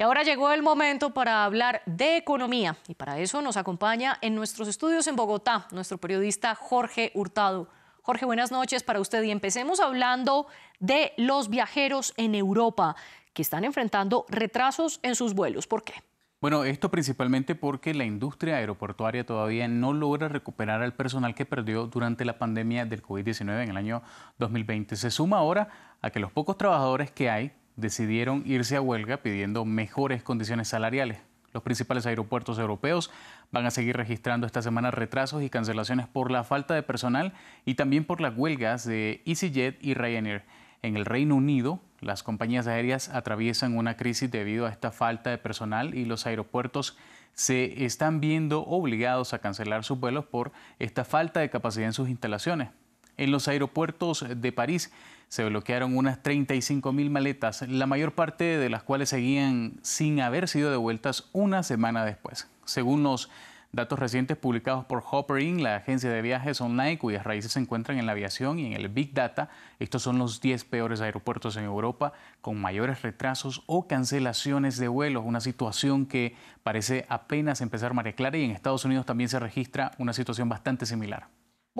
Y ahora llegó el momento para hablar de economía y para eso nos acompaña en nuestros estudios en Bogotá nuestro periodista Jorge Hurtado. Jorge, buenas noches para usted y empecemos hablando de los viajeros en Europa que están enfrentando retrasos en sus vuelos. ¿Por qué? Bueno, esto principalmente porque la industria aeroportuaria todavía no logra recuperar al personal que perdió durante la pandemia del COVID-19 en el año 2020. Se suma ahora a que los pocos trabajadores que hay decidieron irse a huelga pidiendo mejores condiciones salariales. Los principales aeropuertos europeos van a seguir registrando esta semana retrasos y cancelaciones por la falta de personal y también por las huelgas de EasyJet y Ryanair. En el Reino Unido, las compañías aéreas atraviesan una crisis debido a esta falta de personal y los aeropuertos se están viendo obligados a cancelar sus vuelos por esta falta de capacidad en sus instalaciones. En los aeropuertos de París se bloquearon unas 35.000 maletas, la mayor parte de las cuales seguían sin haber sido devueltas una semana después. Según los datos recientes publicados por Hopper Inc., la agencia de viajes online cuyas raíces se encuentran en la aviación y en el Big Data, estos son los 10 peores aeropuertos en Europa con mayores retrasos o cancelaciones de vuelos, una situación que parece apenas empezar a Clara y en Estados Unidos también se registra una situación bastante similar.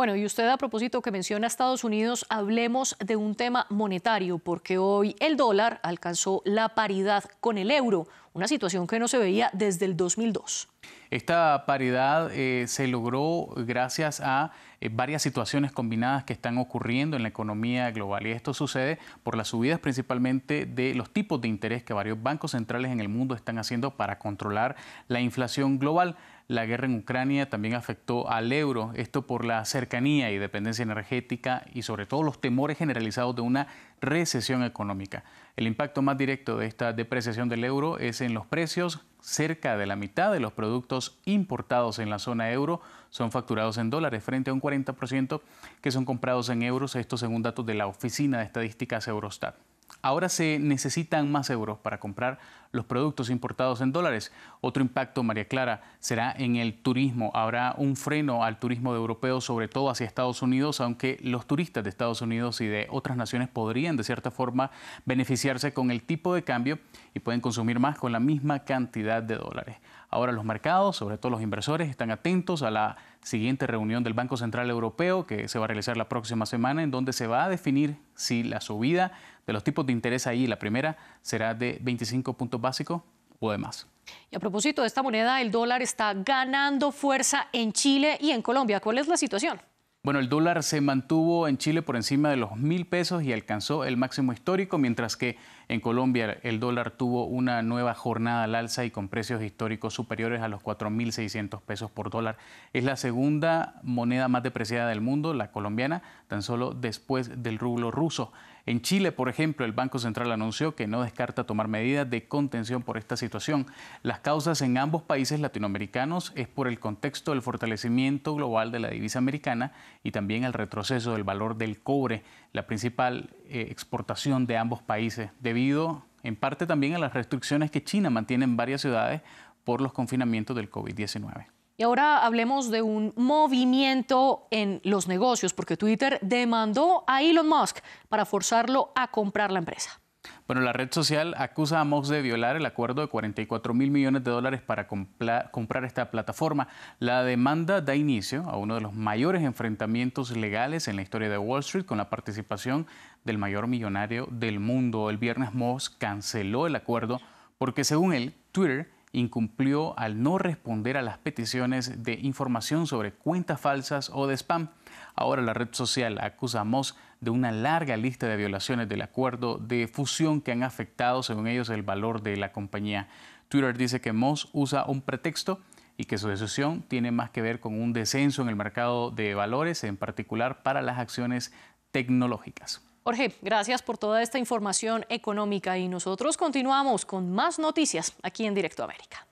Bueno, y usted a propósito que menciona Estados Unidos, hablemos de un tema monetario, porque hoy el dólar alcanzó la paridad con el euro, una situación que no se veía desde el 2002. Esta paridad eh, se logró gracias a eh, varias situaciones combinadas que están ocurriendo en la economía global y esto sucede por las subidas principalmente de los tipos de interés que varios bancos centrales en el mundo están haciendo para controlar la inflación global. La guerra en Ucrania también afectó al euro, esto por la cercanía y dependencia energética y sobre todo los temores generalizados de una recesión económica. El impacto más directo de esta depreciación del euro es en los precios. Cerca de la mitad de los productos importados en la zona euro son facturados en dólares, frente a un 40% que son comprados en euros, esto según datos de la Oficina de Estadísticas Eurostat. Ahora se necesitan más euros para comprar los productos importados en dólares. Otro impacto, María Clara, será en el turismo. Habrá un freno al turismo de europeos, sobre todo hacia Estados Unidos, aunque los turistas de Estados Unidos y de otras naciones podrían, de cierta forma, beneficiarse con el tipo de cambio y pueden consumir más con la misma cantidad de dólares. Ahora los mercados, sobre todo los inversores, están atentos a la siguiente reunión del Banco Central Europeo que se va a realizar la próxima semana, en donde se va a definir si la subida de los tipos de interés ahí, la primera, será de 25 puntos básicos o de más. Y a propósito de esta moneda, el dólar está ganando fuerza en Chile y en Colombia. ¿Cuál es la situación? Bueno, el dólar se mantuvo en Chile por encima de los mil pesos y alcanzó el máximo histórico, mientras que en Colombia, el dólar tuvo una nueva jornada al alza y con precios históricos superiores a los 4.600 pesos por dólar. Es la segunda moneda más depreciada del mundo, la colombiana, tan solo después del rublo ruso. En Chile, por ejemplo, el Banco Central anunció que no descarta tomar medidas de contención por esta situación. Las causas en ambos países latinoamericanos es por el contexto del fortalecimiento global de la divisa americana y también el retroceso del valor del cobre, la principal eh, exportación de ambos países en parte también a las restricciones que China mantiene en varias ciudades por los confinamientos del COVID-19. Y ahora hablemos de un movimiento en los negocios, porque Twitter demandó a Elon Musk para forzarlo a comprar la empresa. Bueno, la red social acusa a Moss de violar el acuerdo de 44 mil millones de dólares para comprar esta plataforma. La demanda da inicio a uno de los mayores enfrentamientos legales en la historia de Wall Street con la participación del mayor millonario del mundo. El viernes Moss canceló el acuerdo porque según él, Twitter incumplió al no responder a las peticiones de información sobre cuentas falsas o de spam. Ahora la red social acusa a Moss de una larga lista de violaciones del acuerdo de fusión que han afectado, según ellos, el valor de la compañía. Twitter dice que Moss usa un pretexto y que su decisión tiene más que ver con un descenso en el mercado de valores, en particular para las acciones tecnológicas. Jorge, gracias por toda esta información económica y nosotros continuamos con más noticias aquí en Directo América.